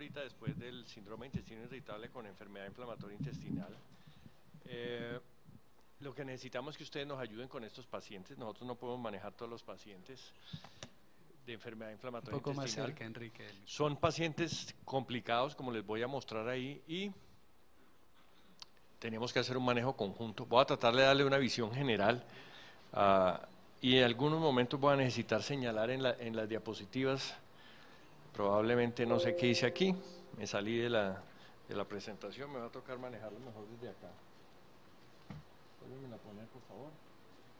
ahorita después del síndrome de intestino irritable con enfermedad inflamatoria intestinal. Eh, lo que necesitamos es que ustedes nos ayuden con estos pacientes. Nosotros no podemos manejar todos los pacientes de enfermedad inflamatoria intestinal. Enrique. Son pacientes complicados, como les voy a mostrar ahí, y tenemos que hacer un manejo conjunto. Voy a tratar de darle una visión general. Ah, y en algunos momentos voy a necesitar señalar en las diapositivas Probablemente no sé qué hice aquí, me salí de la, de la presentación, me va a tocar manejarlo mejor desde acá. ¿Pueden a poner, por favor.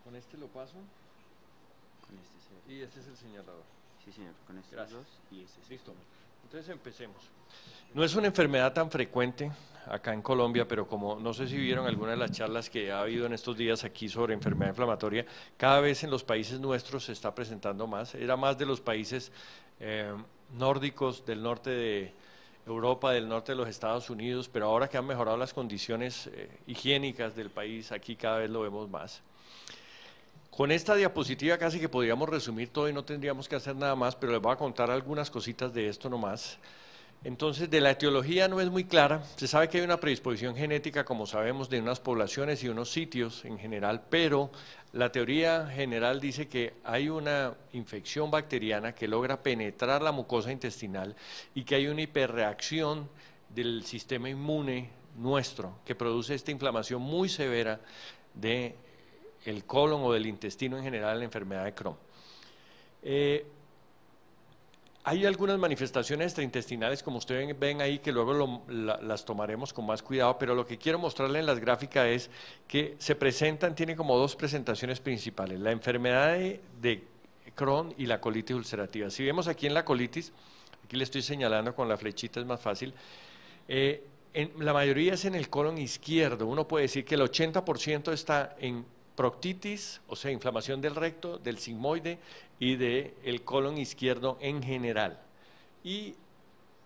Con este lo paso. Con este señor Y este es el señalador. Sí, señor, con este Gracias. dos y este Listo. Entonces empecemos. No es una enfermedad tan frecuente acá en Colombia, pero como no sé si vieron alguna de las charlas que ha habido en estos días aquí sobre enfermedad inflamatoria, cada vez en los países nuestros se está presentando más. Era más de los países eh, nórdicos del norte de Europa, del norte de los Estados Unidos, pero ahora que han mejorado las condiciones eh, higiénicas del país, aquí cada vez lo vemos más. Con esta diapositiva casi que podríamos resumir todo y no tendríamos que hacer nada más, pero les voy a contar algunas cositas de esto nomás. Entonces, de la etiología no es muy clara. Se sabe que hay una predisposición genética, como sabemos, de unas poblaciones y unos sitios en general, pero la teoría general dice que hay una infección bacteriana que logra penetrar la mucosa intestinal y que hay una hiperreacción del sistema inmune nuestro que produce esta inflamación muy severa de el colon o del intestino en general la enfermedad de Crohn. Eh, hay algunas manifestaciones extraintestinales, como ustedes ven ahí, que luego las tomaremos con más cuidado, pero lo que quiero mostrarles en las gráficas es que se presentan, tiene como dos presentaciones principales, la enfermedad de, Crohn y la colitis ulcerativa. Si vemos aquí en la colitis, aquí le estoy señalando con la flechita, es más fácil, eh, la mayoría es en el colon izquierdo. Uno puede decir que el 80% está en proctitis, o sea, inflamación del recto, del sigmoide y del colon izquierdo en general. Y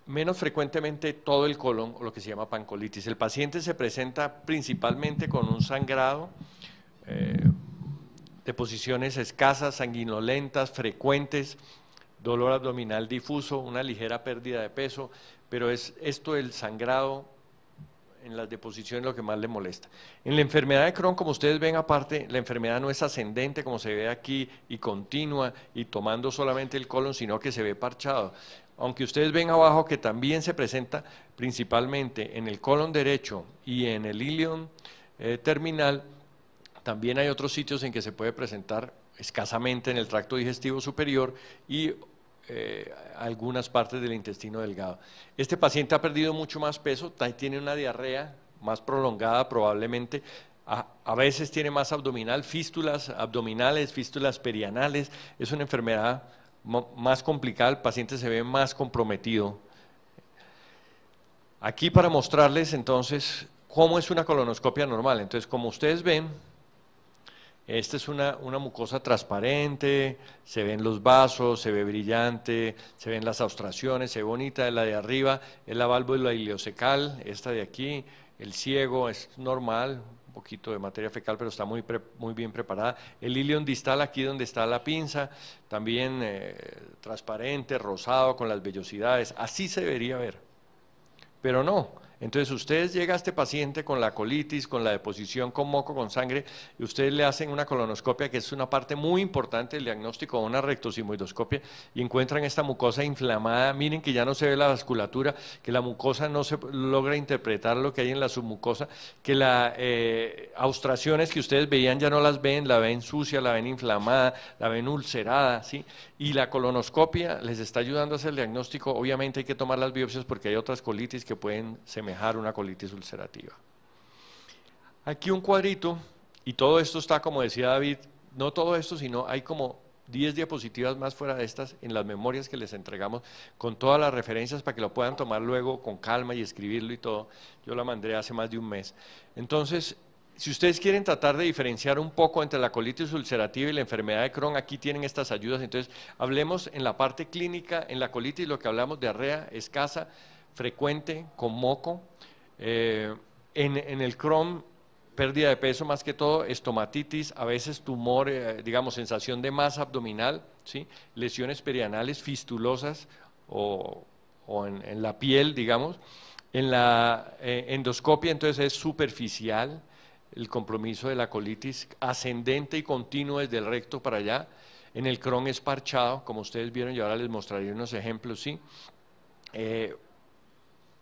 menos frecuentemente todo el colon, o lo que se llama pancolitis. El paciente se presenta principalmente con un sangrado, eh, de deposiciones escasas, sanguinolentas, frecuentes, dolor abdominal difuso, una ligera pérdida de peso, pero es esto el sangrado en las deposiciones lo que más le molesta. En la enfermedad de Crohn, como ustedes ven aparte, la enfermedad no es ascendente como se ve aquí y continua y tomando solamente el colon, sino que se ve parchado. Aunque ustedes ven abajo que también se presenta principalmente en el colon derecho y en el ilion eh, terminal, también hay otros sitios en que se puede presentar escasamente en el tracto digestivo superior y eh, algunas partes del intestino delgado. Este paciente ha perdido mucho más peso, tiene una diarrea más prolongada probablemente, a, veces tiene más abdominal, fístulas abdominales, fístulas perianales, es una enfermedad más complicada, el paciente se ve más comprometido. Aquí para mostrarles entonces cómo es una colonoscopia normal. Entonces, como ustedes ven, esta es una, mucosa transparente, se ven los vasos, se ve brillante, se ven las abstracciones, se ve bonita. La de arriba es la válvula ileocecal, esta de aquí, el ciego es normal, un poquito de materia fecal, pero está muy, muy bien preparada. El ilion distal, aquí donde está la pinza, también eh, transparente, rosado, con las vellosidades. Así se debería ver. Pero no, entonces, ustedes llega a este paciente con la colitis, con la deposición, con moco, con sangre, y ustedes le hacen una colonoscopia, que es una parte muy importante del diagnóstico, una rectosimoidoscopia, y encuentran esta mucosa inflamada. Miren que ya no se ve la vasculatura, que la mucosa no se logra interpretar lo que hay en la submucosa, que las eh, austraciones que ustedes veían ya no las ven, la ven sucia, la ven inflamada, la ven ulcerada, ¿sí? Y la colonoscopia les está ayudando a hacer el diagnóstico. Obviamente hay que tomar las biopsias porque hay otras colitis que pueden una colitis ulcerativa. Aquí un cuadrito, y todo esto está, como decía David, no todo esto, sino hay como 10 diapositivas más fuera de estas en las memorias que les entregamos con todas las referencias para que lo puedan tomar luego con calma y escribirlo y todo. Yo la mandé hace más de un mes. Entonces, si ustedes quieren tratar de diferenciar un poco entre la colitis ulcerativa y la enfermedad de Crohn, aquí tienen estas ayudas. Entonces, hablemos en la parte clínica, en la colitis, lo que hablamos de arrea escasa, frecuente con moco. Eh, en, en, el Crohn, pérdida de peso más que todo, estomatitis, a veces tumor, eh, digamos, sensación de masa abdominal, ¿sí? lesiones perianales fistulosas o, o en, la piel, digamos. En la eh, endoscopia, entonces, es superficial el compromiso de la colitis ascendente y continuo desde el recto para allá. En el Crohn es parchado, como ustedes vieron, y ahora les mostraré unos ejemplos, ¿sí?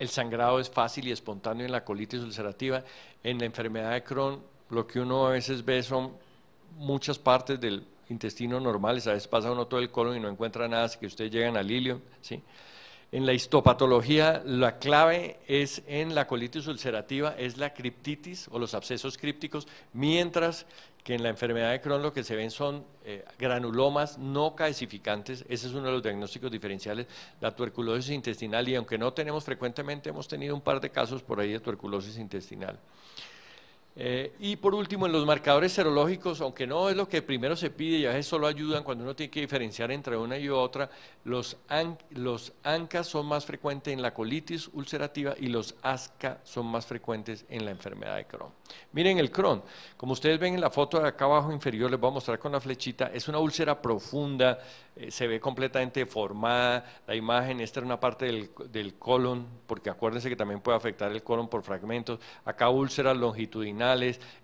El sangrado es fácil y espontáneo en la colitis ulcerativa. En la enfermedad de Crohn, lo que uno a veces ve son muchas partes del intestino normales. A veces pasa uno todo el colon y no encuentra nada, así que ustedes llegan al ilio, ¿sí? En la histopatología, la clave es en la colitis ulcerativa, es la criptitis o los abscesos crípticos, mientras que en la enfermedad de Crohn lo que se ven son eh, granulomas no calcificantes, ese es uno de los diagnósticos diferenciales, la tuberculosis intestinal, y aunque no tenemos frecuentemente, hemos tenido un par de casos por ahí de tuberculosis intestinal. Eh, y por último, en los marcadores serológicos, aunque no es lo que primero se pide y a veces solo ayudan cuando uno tiene que diferenciar entre una y otra, los, ANCA son más frecuentes en la colitis ulcerativa y los ASCA son más frecuentes en la enfermedad de Crohn. Miren el Crohn, como ustedes ven en la foto de acá abajo inferior, les voy a mostrar con la flechita, es una úlcera profunda, eh, se ve completamente formada, la imagen, esta es una parte del, del colon, porque acuérdense que también puede afectar el colon por fragmentos, acá úlcera longitudinal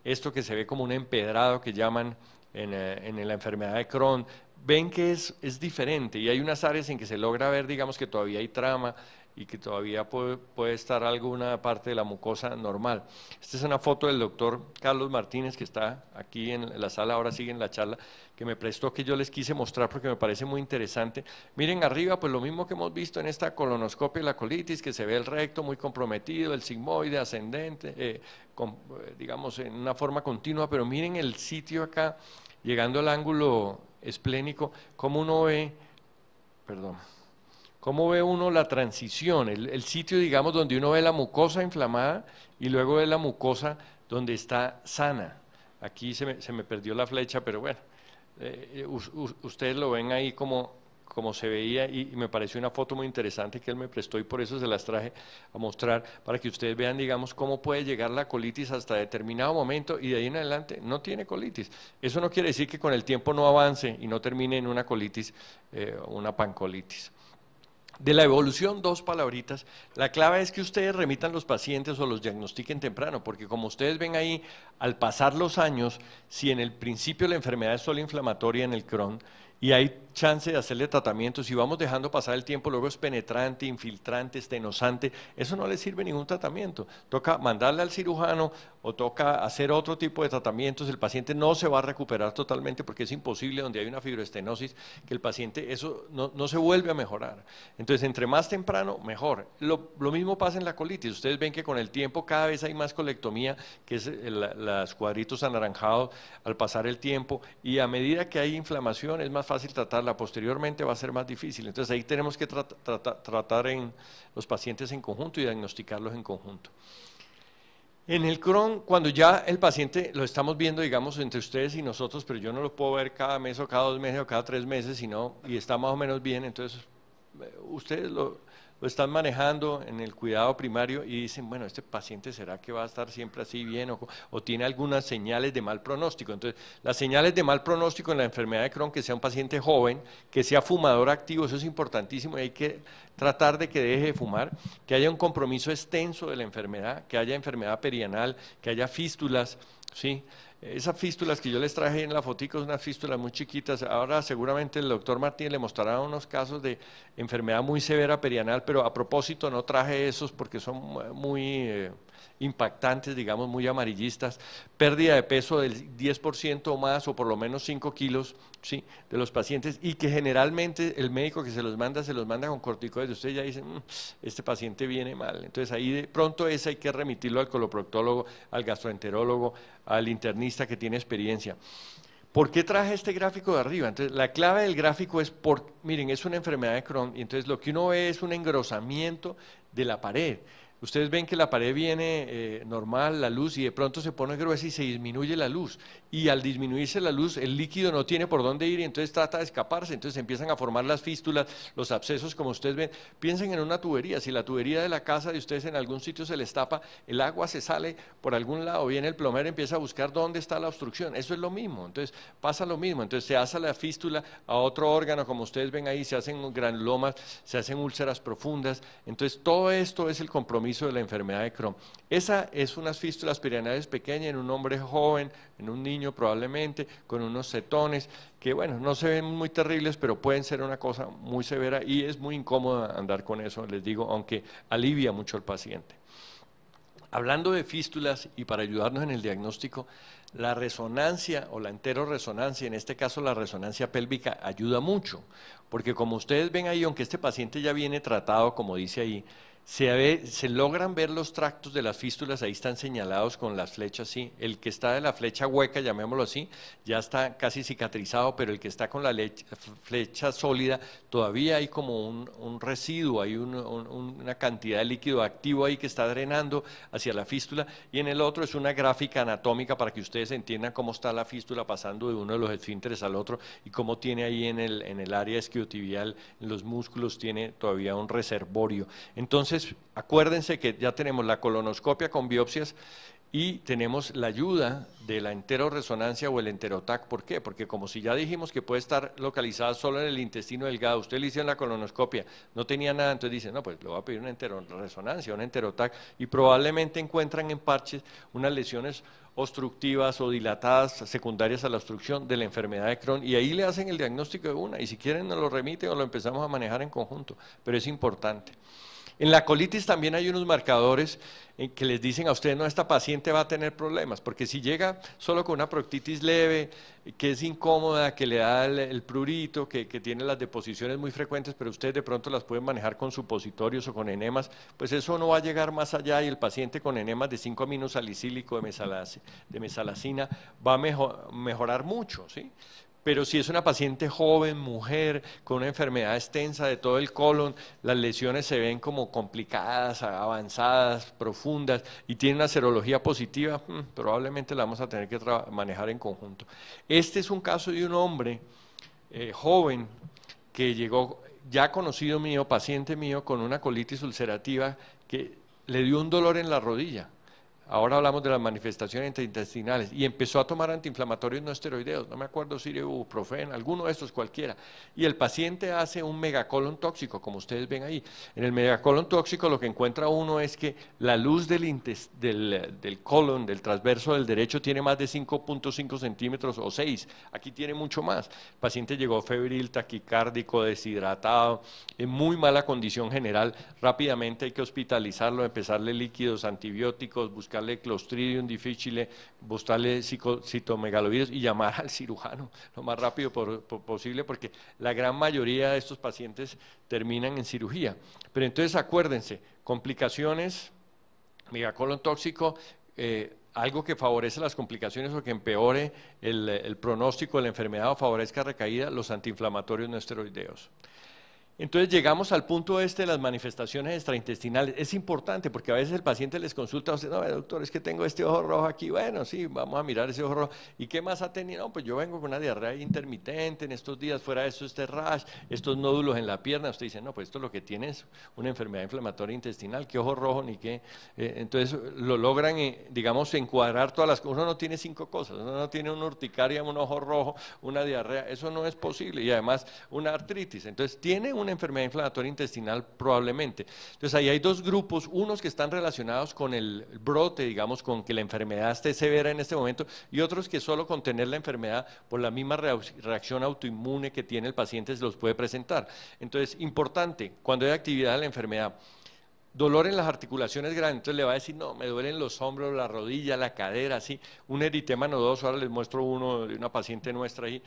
esto que se ve como un empedrado que llaman eh, en, la enfermedad de Crohn, ven que es, es diferente y hay unas áreas en que se logra ver, digamos que todavía hay trama, y que todavía puede, estar alguna parte de la mucosa normal. Esta es una foto del doctor Carlos Martínez, que está aquí en la sala, ahora sigue en la charla, que me prestó, que yo les quise mostrar porque me parece muy interesante. Miren arriba, pues lo mismo que hemos visto en esta colonoscopia de la colitis, que se ve el recto muy comprometido, el sigmoide ascendente, eh, eh, digamos, en una forma continua, pero miren el sitio acá, llegando al ángulo esplénico, como uno ve, perdón, ¿Cómo ve uno la transición? El, sitio, digamos, donde uno ve la mucosa inflamada y luego ve la mucosa donde está sana. Aquí se me, perdió la flecha, pero bueno, eh, eh, ustedes lo ven ahí como, se veía y, me pareció una foto muy interesante que él me prestó y por eso se las traje a mostrar para que ustedes vean, digamos, cómo puede llegar la colitis hasta determinado momento y de ahí en adelante no tiene colitis. Eso no quiere decir que con el tiempo no avance y no termine en una colitis, eh, una pancolitis. De la evolución, dos palabritas. La clave es que ustedes remitan los pacientes o los diagnostiquen temprano, porque como ustedes ven ahí, al pasar los años, si en el principio la enfermedad es solo inflamatoria en el Crohn, y hay chance de hacerle tratamiento, si vamos dejando pasar el tiempo, luego es penetrante, infiltrante, estenosante, eso no le sirve ningún tratamiento. Toca mandarle al cirujano o toca hacer otro tipo de tratamientos, el paciente no se va a recuperar totalmente porque es imposible donde hay una fibroestenosis que el paciente, eso no, se vuelve a mejorar. Entonces, entre más temprano, mejor. Lo, mismo pasa en la colitis. Ustedes ven que con el tiempo cada vez hay más colectomía, que es eh, los cuadritos anaranjados al pasar el tiempo, y a medida que hay inflamación es más fácil tratarla, posteriormente va a ser más difícil. Entonces, ahí tenemos que tratar en los pacientes en conjunto y diagnosticarlos en conjunto. En el cron, cuando ya el paciente lo estamos viendo, digamos, entre ustedes y nosotros, pero yo no lo puedo ver cada mes o cada dos meses o cada tres meses, sino, y está más o menos bien, entonces eh, ustedes lo, lo están manejando en el cuidado primario y dicen, bueno, este paciente será que va a estar siempre así bien o, o, tiene algunas señales de mal pronóstico. Entonces, las señales de mal pronóstico en la enfermedad de Crohn, que sea un paciente joven, que sea fumador activo, eso es importantísimo y hay que tratar de que deje de fumar, que haya un compromiso extenso de la enfermedad, que haya enfermedad perianal, que haya fístulas, ¿sí? Esas fístulas que yo les traje en la fotico son unas fístulas muy chiquitas. Ahora seguramente el doctor Martín le mostrará unos casos de enfermedad muy severa perianal, pero a propósito no traje esos porque son muy eh, impactantes, digamos, muy amarillistas. Pérdida de peso del 10% o más, o por lo menos 5 kilos, ¿sí? de los pacientes y que generalmente el médico que se los manda, se los manda con corticoides. ustedes ya dicen, mm, este paciente viene mal. Entonces ahí de pronto es hay que remitirlo al coloproctólogo, al gastroenterólogo, al internista que tiene experiencia. ¿Por qué traje este gráfico de arriba? Entonces, la clave del gráfico es, por, miren, es una enfermedad de Crohn, y entonces lo que uno ve es un engrosamiento de la pared. Ustedes ven que la pared viene eh, normal, la luz, y de pronto se pone gruesa y se disminuye la luz. Y al disminuirse la luz, el líquido no tiene por dónde ir y entonces trata de escaparse. Entonces empiezan a formar las fístulas, los abscesos, como ustedes ven. Piensen en una tubería. Si la tubería de la casa de ustedes en algún sitio se les tapa, el agua se sale por algún lado. Viene el plomero, empieza a buscar dónde está la obstrucción. Eso es lo mismo. Entonces pasa lo mismo. Entonces se hace la fístula a otro órgano, como ustedes ven ahí, se hacen granulomas, se hacen úlceras profundas. Entonces todo esto es el compromiso de la enfermedad de Crohn. Esa es unas fístulas piranales pequeñas en un hombre joven, en un niño probablemente, con unos cetones, que bueno, no se ven muy terribles, pero pueden ser una cosa muy severa y es muy incómodo andar con eso, les digo, aunque alivia mucho al paciente. Hablando de fístulas y para ayudarnos en el diagnóstico, la resonancia o la enteroresonancia, en este caso la resonancia pélvica, ayuda mucho, porque como ustedes ven ahí, aunque este paciente ya viene tratado, como dice ahí, se, se, logran ver los tractos de las fístulas, ahí están señalados con las flechas, sí. El que está de la flecha hueca, llamémoslo así, ya está casi cicatrizado, pero el que está con la flecha sólida, todavía hay como un, residuo, hay una cantidad de líquido activo ahí que está drenando hacia la fístula. Y en el otro es una gráfica anatómica para que ustedes entiendan cómo está la fístula pasando de uno de los esfínteres al otro y cómo tiene ahí en el, en el área esquiotibial, en los músculos, tiene todavía un reservorio. Entonces, acuérdense que ya tenemos la colonoscopia con biopsias y tenemos la ayuda de la enteroresonancia o el enterotac. ¿Por qué? Porque como si ya dijimos que puede estar localizada solo en el intestino delgado, usted le hicieron la colonoscopia, no tenía nada, entonces dice, no, pues le voy a pedir una enteroresonancia, un enterotac, y probablemente encuentran en parches unas lesiones obstructivas o dilatadas secundarias a la obstrucción de la enfermedad de Crohn y ahí le hacen el diagnóstico de una y si quieren nos lo remiten o lo empezamos a manejar en conjunto, pero es importante. En la colitis también hay unos marcadores en eh, que les dicen a ustedes, no, esta paciente va a tener problemas, porque si llega solo con una proctitis leve, eh, que es incómoda, que le da el, prurito, que, tiene las deposiciones muy frecuentes, pero ustedes de pronto las pueden manejar con supositorios o con enemas, pues eso no va a llegar más allá y el paciente con enemas de 5 salicílico de, mesalacina va a mejorar mucho, ¿sí? Pero si es una paciente joven, mujer, con una enfermedad extensa de todo el colon, las lesiones se ven como complicadas, avanzadas, profundas y tiene una serología positiva, hmm, probablemente la vamos a tener que manejar en conjunto. Este es un caso de un hombre eh, joven que llegó, ya conocido mío, paciente mío, con una colitis ulcerativa que le dio un dolor en la rodilla Ahora hablamos de las manifestaciones intestinales y empezó a tomar antiinflamatorios no esteroideos, no me acuerdo si era ibuprofeno, alguno de estos cualquiera. Y el paciente hace un megacolon tóxico, como ustedes ven ahí. En el megacolon tóxico lo que encuentra uno es que la luz del, colon, del transverso del derecho, tiene más de 5.5 centímetros o 6. Aquí tiene mucho más. El paciente llegó febril, taquicárdico, deshidratado, en muy mala condición general. Rápidamente hay que hospitalizarlo, empezarle líquidos, antibióticos, buscar le clostridium difficile, buscarle citomegalovirus y llamar al cirujano lo más rápido posible, porque la gran mayoría de estos pacientes terminan en cirugía. Pero entonces acuérdense, complicaciones, megacolon tóxico, eh, algo que favorece las complicaciones o que empeore el, el, pronóstico de la enfermedad o favorezca recaída, los antiinflamatorios no esteroideos. Entonces llegamos al punto este de las manifestaciones extraintestinales. Es importante porque a veces el paciente les consulta, o no, doctor, es que tengo este ojo rojo aquí. Bueno, sí, vamos a mirar ese ojo rojo. ¿Y qué más ha tenido? pues yo vengo con una diarrea intermitente en estos días, fuera de eso este rash, estos nódulos en la pierna. Usted dice, no, pues esto es lo que tiene es una enfermedad inflamatoria intestinal, qué ojo rojo ni qué. Eh, entonces lo logran, eh, digamos, encuadrar todas las cosas. Uno no tiene cinco cosas, uno no tiene una urticaria, un ojo rojo, una diarrea. Eso no es posible. Y además una artritis. Entonces tiene un enfermedad inflamatoria intestinal probablemente. Entonces ahí hay dos grupos, unos que están relacionados con el brote, digamos, con que la enfermedad esté severa en este momento, y otros que solo con tener la enfermedad por la misma reacción autoinmune que tiene el paciente se los puede presentar. Entonces, importante, cuando hay actividad de la enfermedad, dolor en las articulaciones grandes, entonces le va a decir, no, me duelen los hombros, la rodilla, la cadera, así, un eritema nodoso, ahora les muestro uno de una paciente nuestra ahí,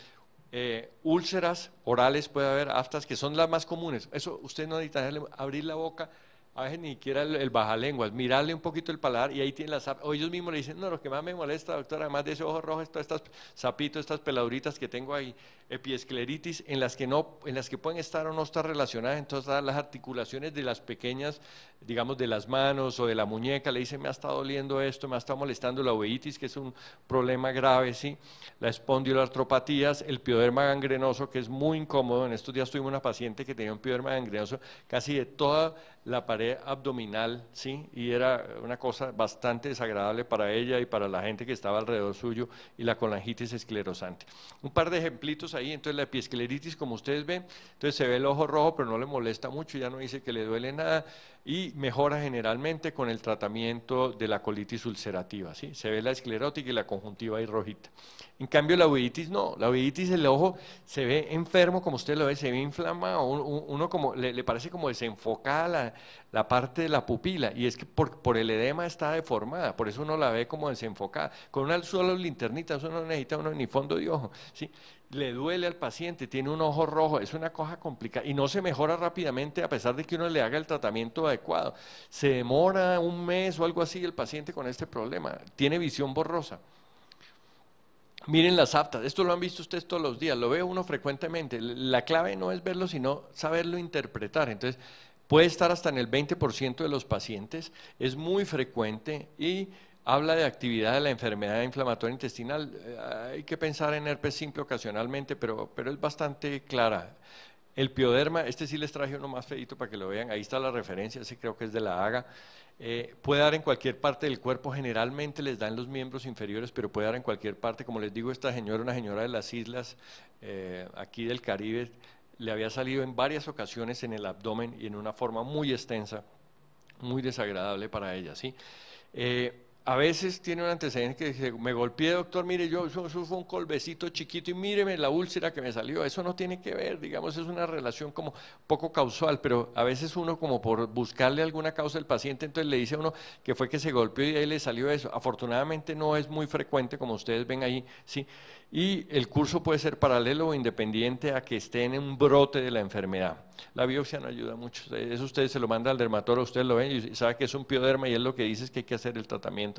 eh, úlceras orales puede haber, aftas, que son las más comunes. Eso usted no necesita abrir la boca a veces ni siquiera el, bajalenguas, mirarle un poquito el paladar y ahí tienen las O ellos mismos le dicen, no, lo que más me molesta, doctora, además de ese ojo rojo, todas estas sapitos, estas peladuritas que tengo ahí, epiescleritis, en las que no, en las que pueden estar o no estar relacionadas, entonces las articulaciones de las pequeñas, digamos, de las manos o de la muñeca, le dicen, me ha estado doliendo esto, me ha estado molestando la oveitis, que es un problema grave, ¿sí? La espondiloartropatías, el pioderma gangrenoso, que es muy incómodo. En estos días tuvimos una paciente que tenía un pioderma gangrenoso casi de toda la pared abdominal, ¿sí? Y era una cosa bastante desagradable para ella y para la gente que estaba alrededor suyo y la colangitis esclerosante. Un par de ejemplitos ahí, entonces la epiescleritis, como ustedes ven, entonces se ve el ojo rojo, pero no le molesta mucho, ya no dice que le duele nada y mejora generalmente con el tratamiento de la colitis ulcerativa. ¿sí? Se ve la esclerótica y la conjuntiva ahí rojita. En cambio, la uveitis no. La uveitis, el ojo se ve enfermo, como usted lo ve, se ve inflamado. Uno como, le, parece como desenfocada la, parte de la pupila y es que por, por, el edema está deformada, por eso uno la ve como desenfocada. Con una sola linternita, eso no necesita uno ni fondo de ojo. ¿sí? le duele al paciente, tiene un ojo rojo, es una cosa complicada y no se mejora rápidamente a pesar de que uno le haga el tratamiento adecuado. Se demora un mes o algo así el paciente con este problema, tiene visión borrosa. Miren las aptas, esto lo han visto ustedes todos los días, lo ve uno frecuentemente. La clave no es verlo, sino saberlo interpretar. Entonces, puede estar hasta en el 20% de los pacientes, es muy frecuente y Habla de actividad de la enfermedad inflamatoria intestinal. Eh, hay que pensar en herpes simple ocasionalmente, pero, pero es bastante clara. El pioderma, este sí les traje uno más feito para que lo vean. Ahí está la referencia, ese creo que es de la haga. Eh, puede dar en cualquier parte del cuerpo, generalmente les da en los miembros inferiores, pero puede dar en cualquier parte. Como les digo, esta señora, una señora de las islas eh, aquí del Caribe, le había salido en varias ocasiones en el abdomen y en una forma muy extensa, muy desagradable para ella. ¿sí? a veces tiene un antecedente que dice, me golpeé, doctor, mire, yo, eso fue un colbecito chiquito y míreme la úlcera que me salió. Eso no tiene que ver, digamos, es una relación como poco causal, pero a veces uno como por buscarle alguna causa al paciente, entonces le dice a uno que fue que se golpeó y ahí le salió eso. Afortunadamente no es muy frecuente, como ustedes ven ahí, ¿sí? Y el curso puede ser paralelo o independiente a que esté en un brote de la enfermedad. La biopsia no ayuda mucho, eso ustedes se lo manda al dermatólogo, usted lo ven y sabe que es un pioderma y él lo que dice es que hay que hacer el tratamiento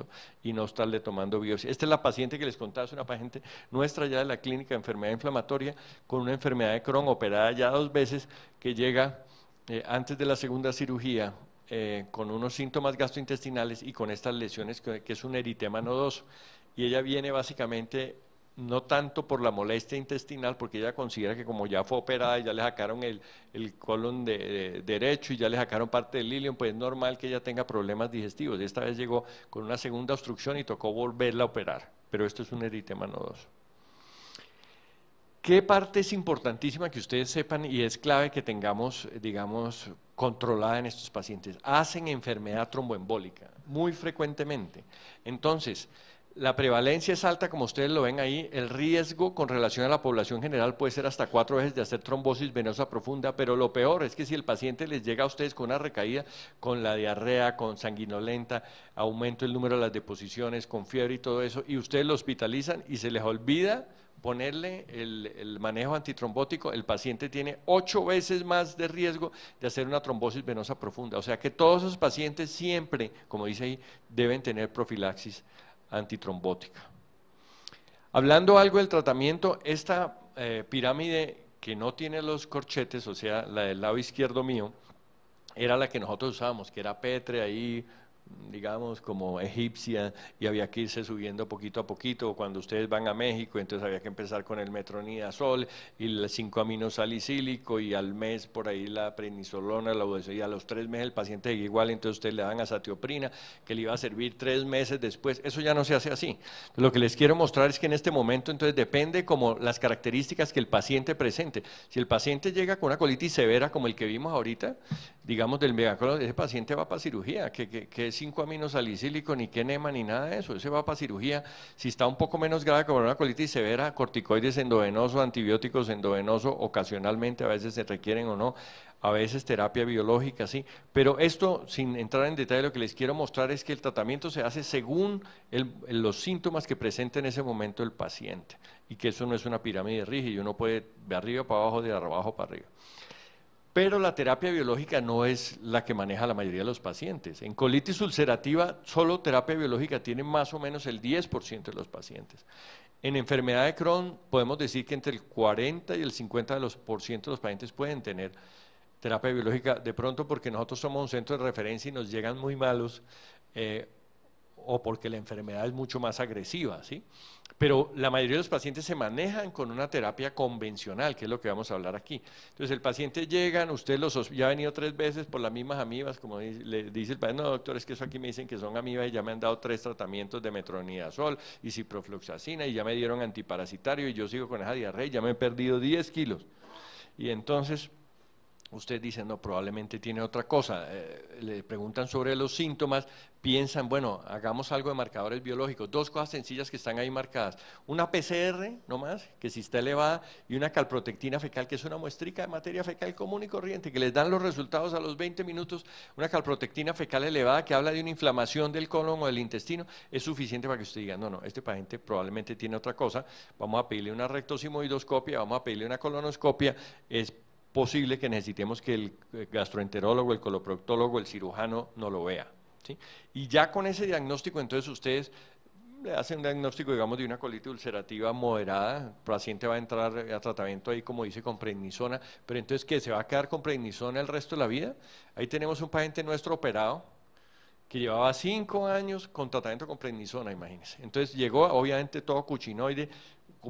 y no estarle tomando biopsia. Esta es la paciente que les contaba, es una paciente nuestra ya de la clínica de enfermedad inflamatoria con una enfermedad de Crohn operada ya dos veces que llega eh, antes de la segunda cirugía eh, con unos síntomas gastrointestinales y con estas lesiones que, que es un eritema nodoso. Y ella viene básicamente no tanto por la molestia intestinal, porque ella considera que como ya fue operada y ya le sacaron el, colon de, derecho y ya le sacaron parte del ilion, pues es normal que ella tenga problemas digestivos. Esta vez llegó con una segunda obstrucción y tocó volverla a operar, pero esto es un eritema nodoso. ¿Qué parte es importantísima que ustedes sepan y es clave que tengamos, digamos, controlada en estos pacientes? Hacen enfermedad tromboembólica muy frecuentemente. Entonces, la prevalencia es alta, como ustedes lo ven ahí. El riesgo con relación a la población general puede ser hasta cuatro veces de hacer trombosis venosa profunda, pero lo peor es que si el paciente les llega a ustedes con una recaída, con la diarrea, con sanguinolenta, aumento el número de las deposiciones, con fiebre y todo eso, y ustedes lo hospitalizan y se les olvida ponerle el, manejo antitrombótico, el paciente tiene ocho veces más de riesgo de hacer una trombosis venosa profunda. O sea que todos esos pacientes siempre, como dice ahí, deben tener profilaxis antitrombótica. Hablando algo del tratamiento, esta eh, pirámide que no tiene los corchetes, o sea, la del lado izquierdo mío, era la que nosotros usábamos, que era Petre ahí, digamos, como egipcia, y había que irse subiendo poquito a poquito. Cuando ustedes van a México, entonces había que empezar con el metronidazol y el 5-aminosalicílico, y al mes por ahí la prenisolona la y a los tres meses el paciente sigue igual, entonces ustedes le dan satioprina que le iba a servir tres meses después. Eso ya no se hace así. Lo que les quiero mostrar es que en este momento, entonces, depende como las características que el paciente presente. Si el paciente llega con una colitis severa, como el que vimos ahorita, digamos, del megacolon, ese paciente va para cirugía, que, es que 5-aminosalicílico, ni quenema, ni nada de eso. Ese va para cirugía. Si está un poco menos grave como una colitis severa, corticoides endovenoso, antibióticos endovenoso, ocasionalmente a veces se requieren o no, a veces terapia biológica, sí. Pero esto, sin entrar en detalle, lo que les quiero mostrar es que el tratamiento se hace según los síntomas que presenta en ese momento el paciente y que eso no es una pirámide rígida uno puede de arriba para abajo, de abajo para arriba pero la terapia biológica no es la que maneja la mayoría de los pacientes. En colitis ulcerativa, solo terapia biológica tiene más o menos el 10% de los pacientes. En enfermedad de Crohn, podemos decir que entre el 40 y el 50% de los, pacientes pueden tener terapia biológica, de pronto porque nosotros somos un centro de referencia y nos llegan muy malos. Eh, o porque la enfermedad es mucho más agresiva, ¿sí? Pero la mayoría de los pacientes se manejan con una terapia convencional, que es lo que vamos a hablar aquí. Entonces, el paciente llega, usted los, ya ha venido tres veces por las mismas amibas, como le dice el paciente, no, doctor, es que eso aquí me dicen que son amibas y ya me han dado tres tratamientos de metronidazol y ciprofloxacina y ya me dieron antiparasitario y yo sigo con esa diarrea y ya me he perdido 10 kilos. Y entonces usted dice, no, probablemente tiene otra cosa. Eh, le preguntan sobre los síntomas, piensan, bueno, hagamos algo de marcadores biológicos. Dos cosas sencillas que están ahí marcadas. Una PCR, no más, que si está elevada, y una calprotectina fecal, que es una muestrica de materia fecal común y corriente, que les dan los resultados a los 20 minutos. Una calprotectina fecal elevada que habla de una inflamación del colon o del intestino, es suficiente para que usted diga, no, no, este paciente probablemente tiene otra cosa, vamos a pedirle una rectosimoidoscopia, vamos a pedirle una colonoscopia, es posible que necesitemos que el eh, gastroenterólogo, el coloproctólogo, el cirujano no lo vea. ¿sí? Y ya con ese diagnóstico, entonces ustedes le hacen un diagnóstico, digamos, de una colitis ulcerativa moderada, el paciente va a entrar a tratamiento ahí, como dice, con prednisona, pero entonces, ¿qué? ¿Se va a quedar con prednisona el resto de la vida? Ahí tenemos un paciente nuestro operado, que llevaba cinco años con tratamiento con prednisona, imagínense. Entonces llegó, obviamente, todo cuchinoide,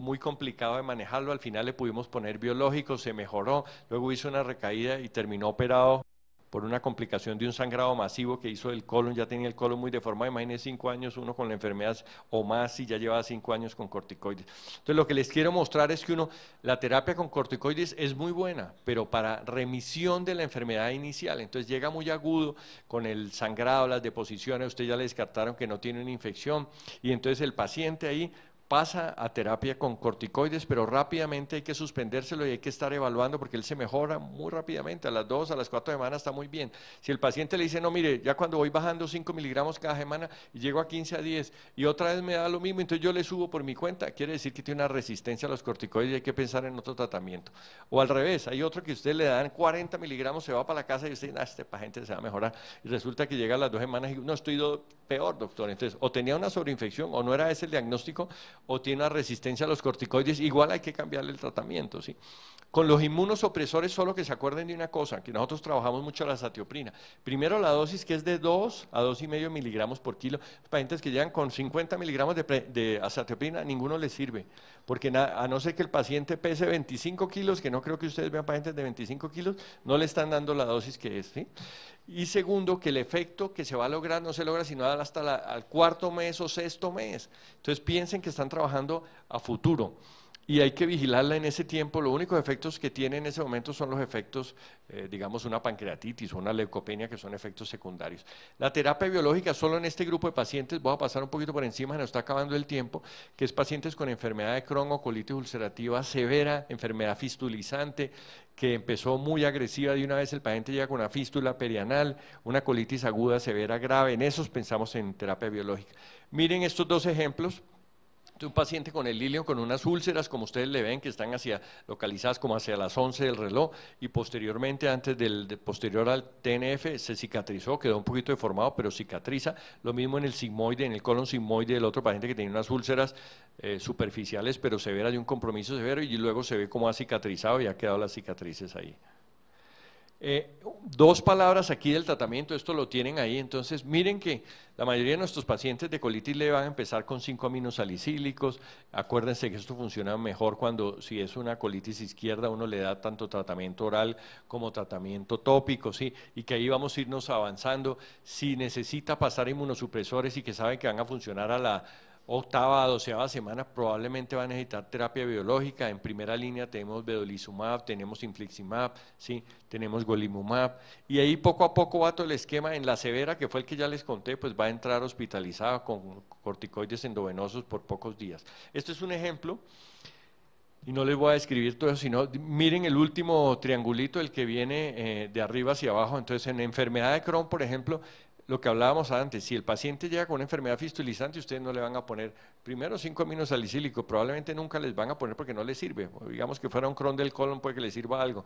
muy complicado de manejarlo, al final le pudimos poner biológico, se mejoró, luego hizo una recaída y terminó operado por una complicación de un sangrado masivo que hizo el colon, ya tenía el colon muy deformado, imagínense cinco años uno con la enfermedad o más y ya llevaba cinco años con corticoides. Entonces lo que les quiero mostrar es que uno, la terapia con corticoides es muy buena, pero para remisión de la enfermedad inicial, entonces llega muy agudo con el sangrado, las deposiciones, usted ya le descartaron que no tiene una infección y entonces el paciente ahí pasa a terapia con corticoides, pero rápidamente hay que suspendérselo y hay que estar evaluando porque él se mejora muy rápidamente, a las dos, a las cuatro semanas está muy bien. Si el paciente le dice, no, mire, ya cuando voy bajando 5 miligramos cada semana y llego a 15 a 10 y otra vez me da lo mismo, entonces yo le subo por mi cuenta, quiere decir que tiene una resistencia a los corticoides y hay que pensar en otro tratamiento. O al revés, hay otro que usted le dan 40 miligramos, se va para la casa y usted dice, ah, este paciente se va a mejorar. Y resulta que llega a las dos semanas y no estoy peor, doctor. Entonces, o tenía una sobreinfección o no era ese el diagnóstico o tiene una resistencia a los corticoides, igual hay que cambiarle el tratamiento. ¿sí? Con los inmunosupresores, solo que se acuerden de una cosa, que nosotros trabajamos mucho la azatioprina, Primero la dosis que es de 2 a 2,5 miligramos por kilo. Pacientes que llegan con 50 miligramos de, de azatioprina, ninguno les sirve, porque a no ser que el paciente pese 25 kilos, que no creo que ustedes vean pacientes de 25 kilos, no le están dando la dosis que es. ¿sí? Y segundo, que el efecto que se va a lograr no se logra sino hasta el cuarto mes o sexto mes. Entonces piensen que están trabajando a futuro y hay que vigilarla en ese tiempo. Los únicos efectos que tiene en ese momento son los efectos, eh, digamos, una pancreatitis o una leucopenia, que son efectos secundarios. La terapia biológica solo en este grupo de pacientes, voy a pasar un poquito por encima, nos está acabando el tiempo, que es pacientes con enfermedad de Crohn colitis ulcerativa severa, enfermedad fistulizante, que empezó muy agresiva de una vez, el paciente llega con una fístula perianal, una colitis aguda severa grave, en esos pensamos en terapia biológica. Miren estos dos ejemplos un paciente con el ilio con unas úlceras, como ustedes le ven, que están hacia, localizadas como hacia las 11 del reloj y posteriormente, antes del posterior al TNF, se cicatrizó, quedó un poquito deformado, pero cicatriza. Lo mismo en el sigmoide, en el colon sigmoide del otro paciente que tenía unas úlceras eh, superficiales, pero severas de un compromiso severo y luego se ve cómo ha cicatrizado y ha quedado las cicatrices ahí. Eh, dos palabras aquí del tratamiento, esto lo tienen ahí, entonces miren que la mayoría de nuestros pacientes de colitis le van a empezar con 5 aminosalicílicos, acuérdense que esto funciona mejor cuando si es una colitis izquierda uno le da tanto tratamiento oral como tratamiento tópico, ¿sí? y que ahí vamos a irnos avanzando, si necesita pasar inmunosupresores y que saben que van a funcionar a la octava doceava semana probablemente va a necesitar terapia biológica. En primera línea tenemos vedolizumab, tenemos infliximab, ¿sí? tenemos golimumab. Y ahí poco a poco va todo el esquema. En la severa, que fue el que ya les conté, pues va a entrar hospitalizada con corticoides endovenosos por pocos días. Esto es un ejemplo. Y no les voy a describir todo eso, sino miren el último triangulito, el que viene eh, de arriba hacia abajo. Entonces, en enfermedad de Crohn, por ejemplo, lo que hablábamos antes, si el paciente llega con una enfermedad fistulizante, ustedes no le van a poner primero 5 aminosalicílico, probablemente nunca les van a poner porque no les sirve. digamos que fuera un cron del colon, puede que le sirva algo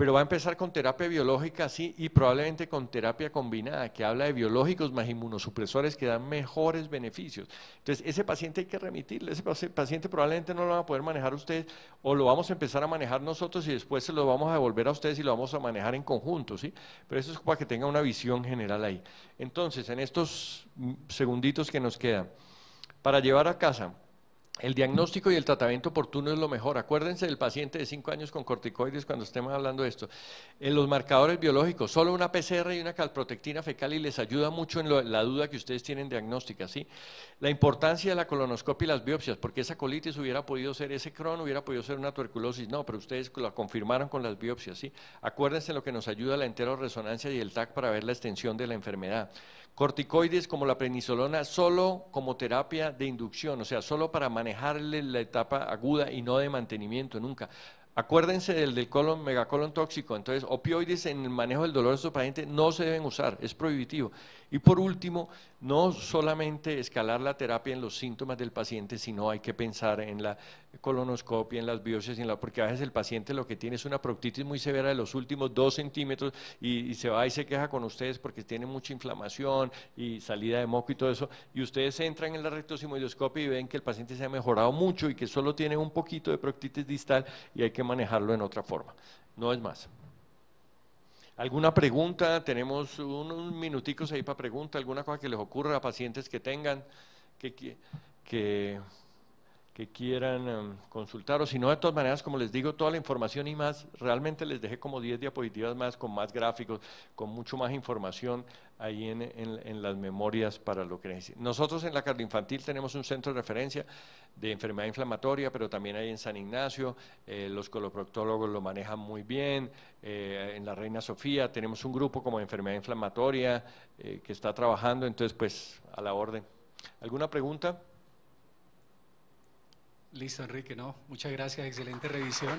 pero va a empezar con terapia biológica, sí, y probablemente con terapia combinada, que habla de biológicos más inmunosupresores que dan mejores beneficios. Entonces, ese paciente hay que remitirle, ese paciente probablemente no lo van a poder manejar ustedes, o lo vamos a empezar a manejar nosotros y después se lo vamos a devolver a ustedes y lo vamos a manejar en conjunto, ¿sí? Pero eso es para que tenga una visión general ahí. Entonces, en estos segunditos que nos quedan, para llevar a casa, el diagnóstico y el tratamiento oportuno es lo mejor. Acuérdense del paciente de 5 años con corticoides cuando estemos hablando de esto. En los marcadores biológicos, solo una PCR y una calprotectina fecal y les ayuda mucho en la duda que ustedes tienen diagnóstica. ¿sí? La importancia de la colonoscopia y las biopsias, porque esa colitis hubiera podido ser, ese Crohn, hubiera podido ser una tuberculosis. No, pero ustedes la confirmaron con las biopsias. ¿sí? Acuérdense lo que nos ayuda la enteroresonancia y el TAC para ver la extensión de la enfermedad. Corticoides como la prenisolona solo como terapia de inducción, o sea, solo para manejar manejarle la etapa aguda y no de mantenimiento nunca. Acuérdense del, del colon, megacolon tóxico. Entonces, opioides en el manejo del dolor de su paciente no se deben usar, es prohibitivo. Y por último, no solamente escalar la terapia en los síntomas del paciente, sino hay que pensar en la colonoscopia, en las biopsias, en la, porque a veces el paciente lo que tiene es una proctitis muy severa de los últimos dos centímetros y, se va y se queja con ustedes porque tiene mucha inflamación y salida de moco y todo eso. Y ustedes entran en la rectosimoidoscopia y ven que el paciente se ha mejorado mucho y que solo tiene un poquito de proctitis distal y hay que manejarlo en otra forma. No es más. ¿Alguna pregunta? Tenemos unos minuticos ahí para pregunta, alguna cosa que les ocurra a pacientes que tengan, que, que que quieran em, consultar, o si no, de todas maneras, como les digo, toda la información y más, realmente les dejé como 10 diapositivas más, con más gráficos, con mucho más información ahí en, en, las memorias para lo que necesiten. Nosotros en la infantil tenemos un centro de referencia de enfermedad inflamatoria, pero también hay en San Ignacio, eh, los coloproctólogos lo manejan muy bien, eh, en la Reina Sofía tenemos un grupo como de enfermedad inflamatoria eh, que está trabajando, entonces pues a la orden. ¿Alguna pregunta? Listo, Enrique, no. Muchas gracias, excelente revisión.